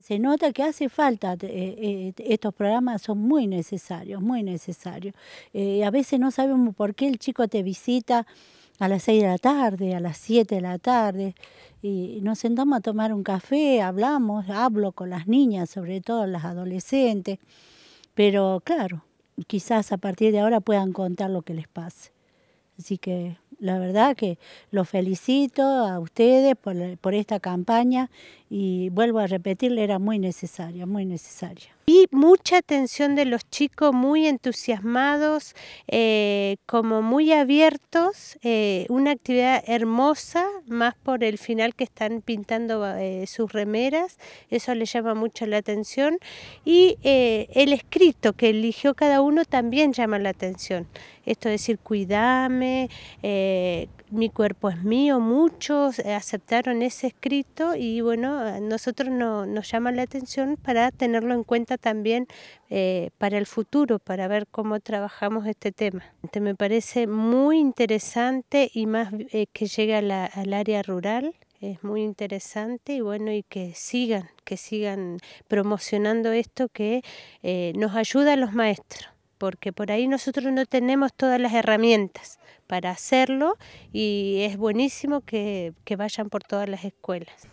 se nota que hace falta, eh, eh, estos programas son muy necesarios, muy necesarios. Eh, a veces no sabemos por qué el chico te visita a las 6 de la tarde, a las 7 de la tarde, y nos sentamos a tomar un café, hablamos, hablo con las niñas, sobre todo las adolescentes, pero claro, quizás a partir de ahora puedan contar lo que les pase. Así que la verdad que los felicito a ustedes por, esta campaña y vuelvo a repetirle, era muy necesaria, muy necesaria. Y mucha atención de los chicos, muy entusiasmados, eh, como muy abiertos, eh, una actividad hermosa, más por el final que están pintando eh, sus remeras, eso les llama mucho la atención. Y el escrito que eligió cada uno también llama la atención, esto de decir cuidame, eh, mi cuerpo es mío, muchos eh, aceptaron ese escrito y bueno, a nosotros nos llama la atención para tenerlo en cuenta también eh, para el futuro, para ver cómo trabajamos este tema. Este, me parece muy interesante y más que llegue al área rural es muy interesante y bueno y que sigan que sigan promocionando esto que nos ayuda a los maestros porque por ahí nosotros no tenemos todas las herramientas para hacerlo y es buenísimo que, vayan por todas las escuelas.